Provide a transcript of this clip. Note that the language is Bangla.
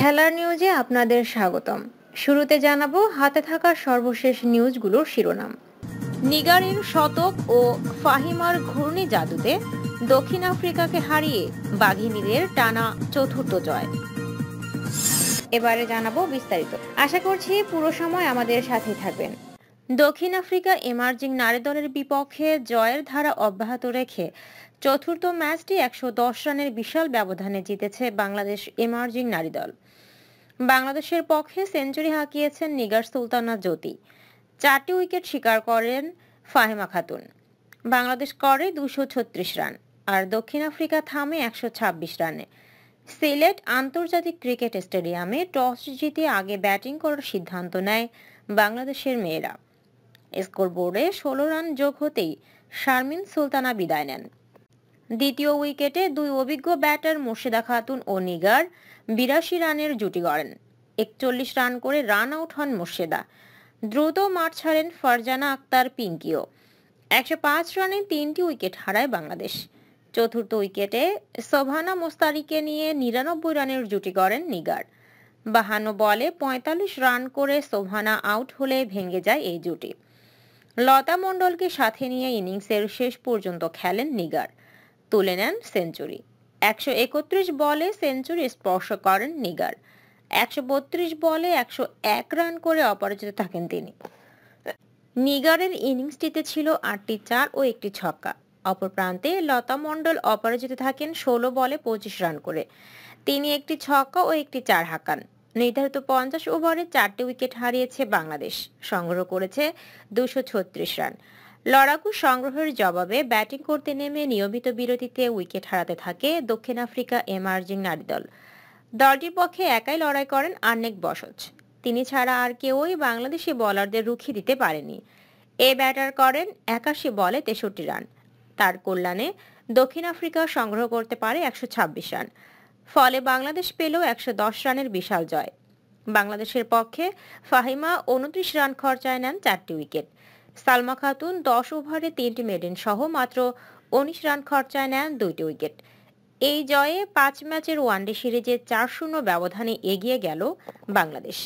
খেলার নিউজে আপনাদের স্বাগতম শুরুতে জানাবো হাতে থাকা সর্বশেষ নিউজগুলোর শিরোনাম নিগারিন শতক ও ফাহিমার ঘূর্ণি জাদুতে দক্ষিণ আফ্রিকাকে হারিয়ে বাঘিনীদের টানা চতুর্থ জয় এবারে জানাবো বিস্তারিত আশা করছি পুরো সময় আমাদের সাথে থাকবেন দক্ষিণ আফ্রিকা এমার্জিং নারী দলের বিপক্ষে জয়ের ধারা অব্যাহত রেখে চতুর্থ ম্যাচটি একশো রানের বিশাল ব্যবধানে জিতেছে বাংলাদেশ এমার্জিং নারী দল বাংলাদেশের পক্ষে সেঞ্চুরি হাঁকিয়েছেন নিগার সুলতানা জ্যোতি চারটি উইকেট শিকার করেন ফাহেমা খাতুন বাংলাদেশ করে দুশো রান আর দক্ষিণ আফ্রিকা থামে একশো রানে সিলেট আন্তর্জাতিক ক্রিকেট স্টেডিয়ামে টস জিতে আগে ব্যাটিং করার সিদ্ধান্ত নেয় বাংলাদেশের মেয়েরা স্কোরবোর্ডে ষোলো রান যোগ হতেই শারমিন সুলতানা বিদায় নেন দ্বিতীয় উইকেটে দুই অভিজ্ঞ ব্যাটার মুর্শিদা খাতুন ও নিগার বিরাশি রানের জুটি গড়েন একচল্লিশ রান করে রান আউট হন মুর্শিদা দ্রুত মাঠ ছাড়েন ফারজানা আক্তার পিঙ্কিও একশো পাঁচ রানে তিনটি উইকেট হারায় বাংলাদেশ চতুর্থ উইকেটে সোভানা মোস্তারিকে নিয়ে নিরানব্বই রানের জুটি গড়েন নিগার বাহান্ন বলে পঁয়তাল্লিশ রান করে সোভানা আউট হলে ভেঙে যায় এই জুটি লতা মণ্ডলকে সাথে নিয়ে ইনিংসের শেষ পর্যন্ত খেলেন নিগার তুলে নেন সেঞ্চুরি একশো একত্রিশ বলে সেঞ্চুরি স্পর্শ করেন নিগার একশো বত্রিশ বলে একশো এক রান করে অপরাজিত থাকেন তিনি নিগারের ইনিংসটিতে ছিল আটটি চার ও একটি ছক্কা অপর প্রান্তে লতা মণ্ডল অপরাজিত থাকেন ষোলো বলে পঁচিশ রান করে তিনি একটি ছক্কা ও একটি চার হাঁকান নির্ধারিত পঞ্চাশ ওভারে চারটি উইকেট হারিয়েছে বাংলাদেশ সংগ্রহ করেছে দুশো রান লড়াকু সংগ্রহের জবাবে ব্যাটিং করতে নেমে নিয়মিত বিরতিতে উইকেট হারাতে থাকে দক্ষিণ আফ্রিকা এমার্জিং নারী দল দলটির পক্ষে একাই লড়াই করেন আর্নেক বসজ তিনি ছাড়া আর কেউই বাংলাদেশি বলারদের রুখি দিতে পারেনি এ ব্যাটার করেন একাশি বলে তেষট্টি রান তার কল্যাণে দক্ষিণ আফ্রিকা সংগ্রহ করতে পারে একশো ছাব্বিশ রান ফলে বাংলাদেশ পেল একশো রানের বিশাল জয় বাংলাদেশের পক্ষে ফাহিমা উনত্রিশ রান খরচায় নেন চারটি উইকেট সালমা খাতুন দশ ওভারে তিনটি মেডেন সহ মাত্র উনিশ রান খরচায় নেন দুইটি উইকেট এই জয়ে পাঁচ ম্যাচের ওয়ানডে সিরিজে চার শূন্য ব্যবধানে এগিয়ে গেল বাংলাদেশ